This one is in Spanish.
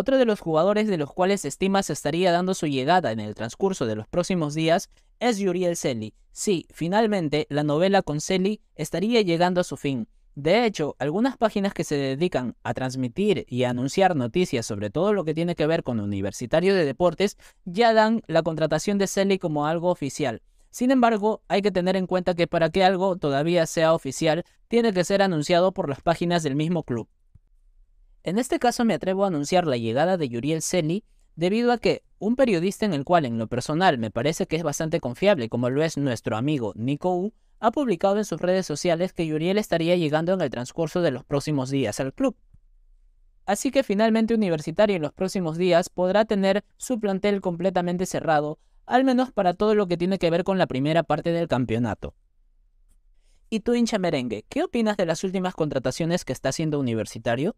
Otro de los jugadores de los cuales se estima se estaría dando su llegada en el transcurso de los próximos días es Yuriel Selly. Sí, finalmente la novela con Selly estaría llegando a su fin. De hecho, algunas páginas que se dedican a transmitir y anunciar noticias sobre todo lo que tiene que ver con Universitario de Deportes ya dan la contratación de Selly como algo oficial. Sin embargo, hay que tener en cuenta que para que algo todavía sea oficial, tiene que ser anunciado por las páginas del mismo club. En este caso me atrevo a anunciar la llegada de Yuriel Celi debido a que un periodista en el cual en lo personal me parece que es bastante confiable como lo es nuestro amigo Nico U, ha publicado en sus redes sociales que Yuriel estaría llegando en el transcurso de los próximos días al club. Así que finalmente Universitario en los próximos días podrá tener su plantel completamente cerrado, al menos para todo lo que tiene que ver con la primera parte del campeonato. Y tú hincha merengue, ¿qué opinas de las últimas contrataciones que está haciendo Universitario?